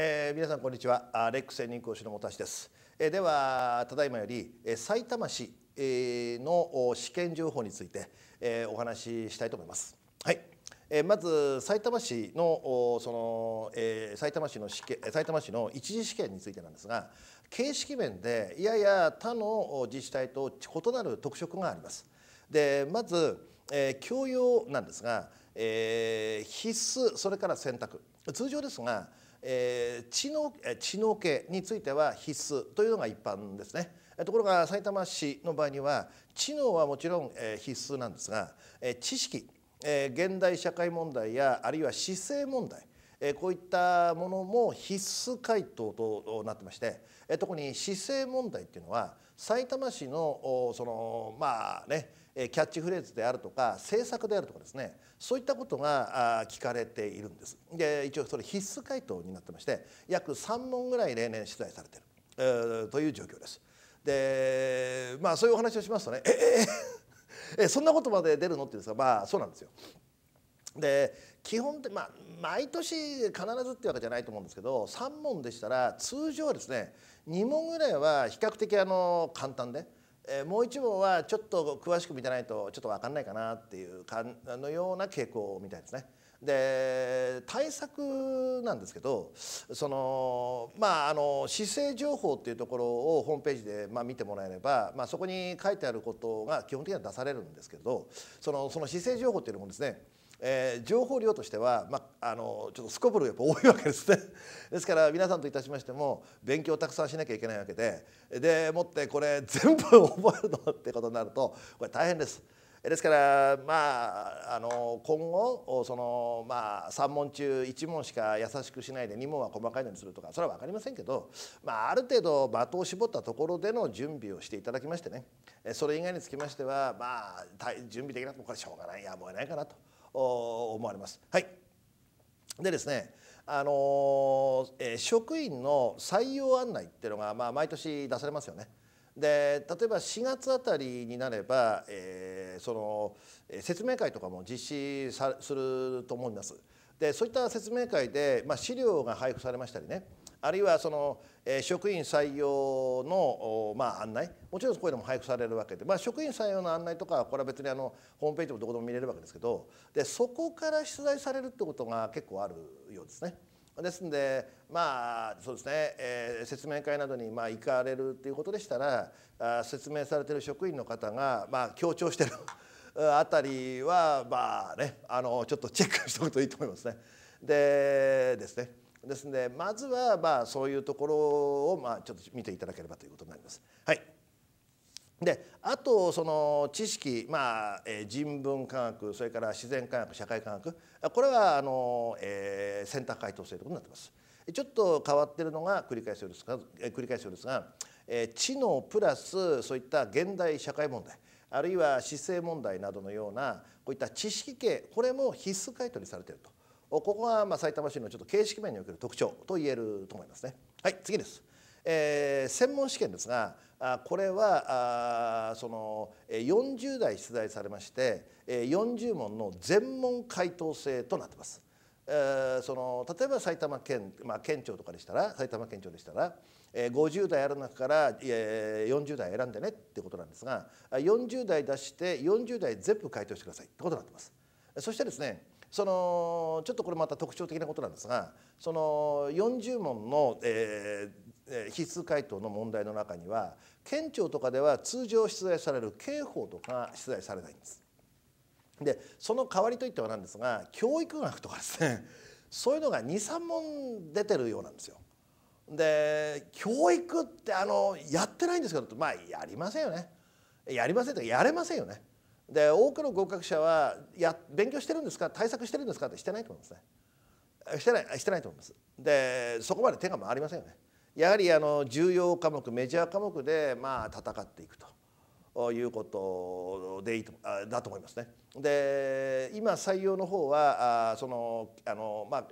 えー、皆さんこんにちはレックス専任講師の本橋です、えー、ではただいまより、えー、埼玉市、えー、の試験情報について、えー、お話ししたいと思いますはい、えー、まず埼玉市のその、えー、埼玉市の試験埼玉市の一次試験についてなんですが形式面でいやいや他の自治体と異なる特色がありますでまず、えー、教養なんですが、えー、必須それから選択通常ですがえー、知能知能系については必須というのが一般ですね。ところが埼玉市の場合には知能はもちろん、え必須なんですが、え知識、え現代社会問題やあるいは市政問題、えこういったものも必須回答となってまして、え特に市政問題っていうのは埼玉市のそのまあねキャッチフレーズであるとか政策であるとかですねそういったことが聞かれているんですで一応それ必須回答になってまして約3問ぐらい例年取材されてる、ー、という状況ですでまあそういうお話をしますとねええそんなことまで出るのってうんですがまあそうなんですよで基本って、まあ、毎年必ずってわけじゃないと思うんですけど3問でしたら通常はですね2問ぐらいは比較的あの簡単でえもう一問はちょっと詳しく見てないとちょっと分かんないかなっていうかのような傾向みたいですね。で対策なんですけどそのまああの姿勢情報っていうところをホームページで、まあ、見てもらえれば、まあ、そこに書いてあることが基本的には出されるんですけどそのその姿勢情報っていうのもですねえー、情報量としては、まあ、あのちょっとすこぶるやっぱ多いわけですね ですから皆さんといたしましても勉強をたくさんしなきゃいけないわけででもってこれ全部覚えるのってことになるとこれ大変です。ですからまああの今後そのまあ3問中1問しか優しくしないで2問は細かいのにするとかそれは分かりませんけど、まあ、ある程度的を絞ったところでの準備をしていただきましてねそれ以外につきましてはまあ準備できなくてもこれしょうがないやむをえないかなと。思われます。はい、でですねあのえ職員の採用案内っていうのが、まあ、毎年出されますよね。で例えば4月あたりになれば、えー、その説明会とかも実施さすると思います。でそういった説明会で、まあ、資料が配布されましたりねあるいはその、えー、職員採用の、まあ、案内もちろんこういうのも配布されるわけで、まあ、職員採用の案内とかはこれは別にあのホームページもどこでも見れるわけですけどでそこから出題されるってことが結構あるようですね。ですんでまあそうですね、えー、説明会などにまあ行かれるっていうことでしたらあ説明されてる職員の方がまあ強調してるあたりはまあねあのちょっとチェックしておくといいと思いますね。でですね。ですのでまずはまあそういうところをまあちょっと見ていただければということになります。はい、であとその知識、まあえー、人文科学それから自然科学社会科学これはあの、えー、選択回答制ということになってます。ちょっと変わってるのが繰り返すようですが、繰り返すようですが、えー、知能プラスそういった現代社会問題あるいは姿勢問題などのようなこういった知識系これも必須回答にされているとここがまあ埼玉市のちょっと形式面における特徴と言えると思いますね。はい次です、えー、専門試験ですがあこれはあその40代出題されまして40問の全問回答制となってます。えー、その例えば埼玉県、まあ、県庁とかでしたら埼玉県庁でしたら、えー、50代ある中から、えー、40代選んでねってことなんですが40代出して40代全部回答してくださいってことになってます。そしてですねそのちょっとこれまた特徴的なことなんですがその40問の、えー、必須回答の問題の中には県庁とかでは通常出題される刑法とか出題されないんです。でその代わりといってはなんですが教育学とかですね そういうのが23問出てるようなんですよ。で教育ってあのやってないんですけどまあやりませんよね。やりませんとかやれませんよね。で多くの合格者はや勉強してるんですか対策してるんですかってしてないと思いますね。してないしてないと思います。でそこまで手が回りませんよね。やはりあの重要科目メジャー科目でまあ戦っていくと。いうことでいいとだと思いますね。で今採用の方はあそのあのまあ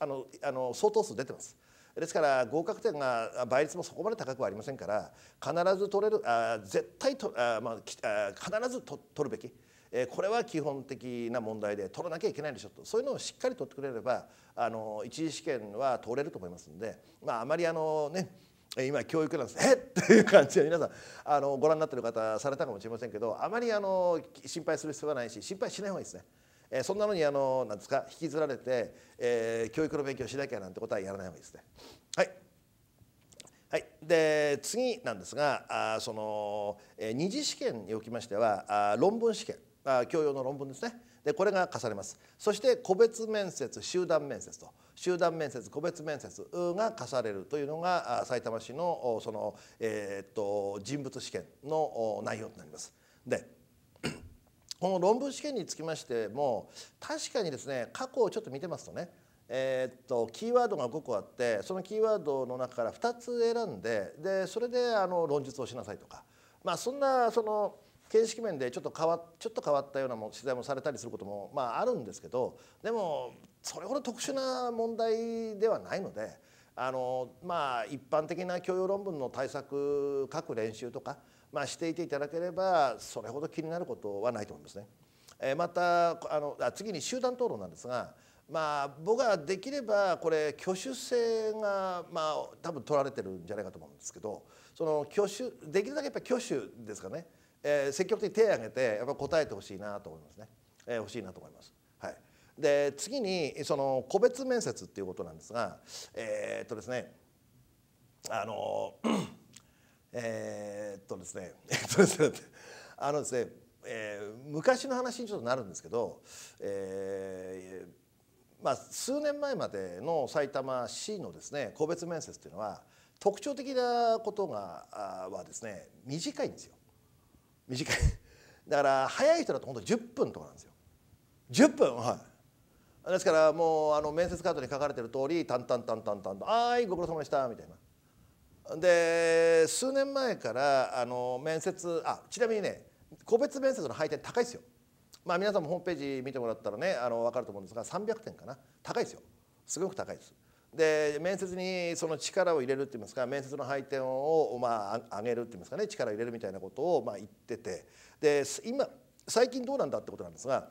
あのあの相当数出てます。ですから合格点が倍率もそこまで高くはありませんから必ず取れるあ絶対とあ、まあ、必ずと取るべき。えこれは基本的な問題で取らなきゃいけないでしょとそういうのをしっかり取ってくれればあの一次試験は通れると思いますんで、まあ、あまりあのね今教育なんですえ っという感じで皆さんあのご覧になってる方されたかもしれませんけどあまりあの心配する必要はないし心配しない方がいいですね。えそんなのにあのなんですか引きずられて、えー、教育の勉強しなきゃなんてことはやらない方がいいですね。はい、はい、で次なんですがあその、えー、二次試験におきましてはあ論文試験あ教養の論文ですね。でこれが課されますそして個別面接集団面接と集団面接個別面接が課されるというのがさいたま市のその、えー、っと人物試験の内容となります。で この論文試験につきましても確かにですね過去をちょっと見てますとねえー、っとキーワードが5個あってそのキーワードの中から2つ選んででそれであの論述をしなさいとか、まあ、そんなその形式面でちょっと変わちょっと変わったようなも取材もされたりすることも、まあ、あるんですけどでもそれほど特殊な問題ではないので。あのまあ、一般的な教養論文の対策書く練習とか、まあ、していていただければそれほど気になることはないと思いますね。えー、またあのあ次に集団討論なんですが、まあ、僕はできればこれ挙手制が、まあ、多分取られてるんじゃないかと思うんですけどその挙手できるだけやっぱ挙手ですかね。えー、積極的に手を挙げてやっぱ答えてほしいなと思いますね、えー、欲しいなと思います。はい、で次にその個別面接っていうことなんですがえー、っとですねあの えー、っとですね えっとですねあのですね、えー、昔の話にちょっとなるんですけど、えーまあ、数年前までの埼玉市のですね個別面接というのは特徴的なことがあはですね短いんですよ。短い だから早い人だと本当10分とかなんですよ10分はいですからもうあの面接カードに書かれてる通りタンタンタンタンタンと「あいご苦労様でした」みたいなで数年前からあの面接あちなみにね個別面接の配点高いですよまあ皆さんもホームページ見てもらったらねあの分かると思うんですが300点かな高いですよすごく高いですで面接にその力を入れるって言いますか面接の配点をまあ上げるって言いますかね力を入れるみたいなことをまあ言っててで今最近どうなんだってことなんですが、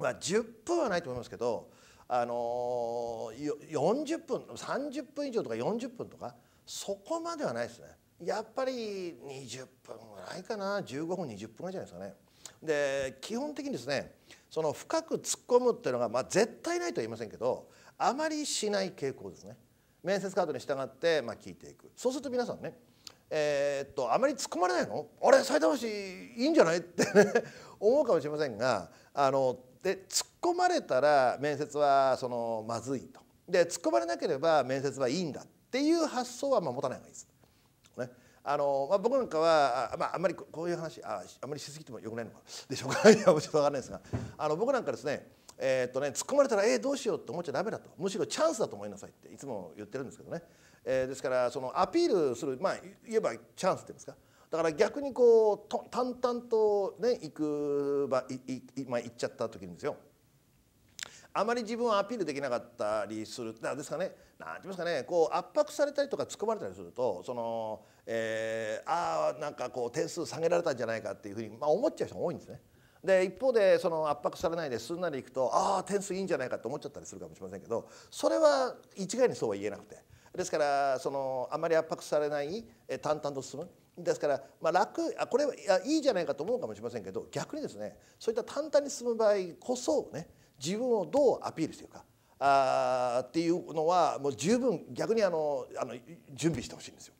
まあ、10分はないと思いますけど、あの40分30分以上とか40分とかそこまではないですね。やっぱり20分ぐらいかな15分20分ぐらいじゃないですかね。で基本的にですねその深く突っ込むっていうのが、まあ、絶対ないとは言いませんけどあまりしない傾向ですね面接カードに従って、まあ、聞いていくそうすると皆さんねえー、っとあまり突っ込まれないのあれ埼玉市いいんじゃないって、ね、思うかもしれませんがあので突っ込まれたら面接はそのまずいとで突っ込まれなければ面接はいいんだっていう発想はまあ持たない方がいいです。ねあのまあ、僕なんかはあ,、まあ、あんまりこういう話ああんまりしすぎてもよくないのかでしょうかいやちょっと分かんないですがあの僕なんかですねえー、っとね、突っ込まれたらえー、どうしようって思っちゃだめだとむしろチャンスだと思いなさいっていつも言ってるんですけどね、えー、ですからそのアピールするまあ言えばチャンスっていうんですかだから逆にこうと淡々とね行くばいい、まあ、行っちゃった時にですよあまり自分をアピールできなかったりするなんですかね何て言いますかねこう圧迫されたりとか突っ込まれたりするとその、えー、ああんかこう点数下げられたんじゃないかっていうふうに、まあ、思っちゃう人が多いんですね。で一方でその圧迫されないですんなりいくとああ点数いいんじゃないかと思っちゃったりするかもしれませんけどそれは一概にそうは言えなくてですからそのあまり圧迫されない淡々と進む。ですから、まあ楽、あこれはいやいいじゃないかと思うかもしれませんけど逆にですねそういった淡々に進む場合こそね自分をどうアピールしていくかあっていうのはもう十分逆にあのあの準備してほしいんですよ。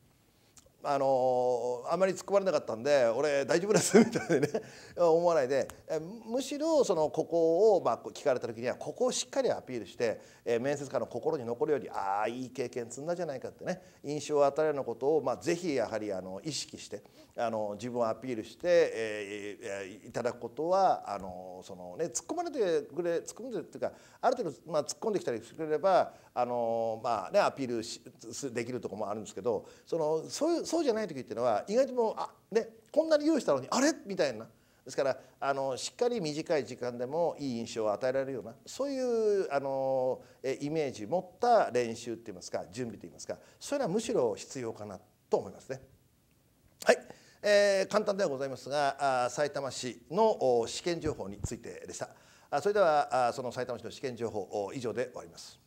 あのあまり突っ込まれなかったんで俺大丈夫ですみたいなね 思わないでむしろそのここを、まあ、聞かれた時にはここをしっかりアピールして、面接官の心に残るよりああいい経験積んだじゃないかってね印象を与えるようなことを、まあ、ぜひやはりあの意識してあの自分をアピールして、えいただくことはあのその、ね、突っ込まれてくれ突っ込んでっていうかある程度、まあ、突っ込んできたりしてくれればあの、まあね、アピールできるとこもあるんですけどそのそういうそうじゃない時っていうのは意外ともうあ、ね、こんなに用意したのにあれみたいなですからあのしっかり短い時間でもいい印象を与えられるようなそういうあのえイメージ持った練習っていいますか準備と言いますかそういうのはむしろ必要かなと思いますね。はい、えー、簡単ではございますがあさいたま市の試験情報についてでした。あそれではあそのさいたま市の試験情報以上で終わります。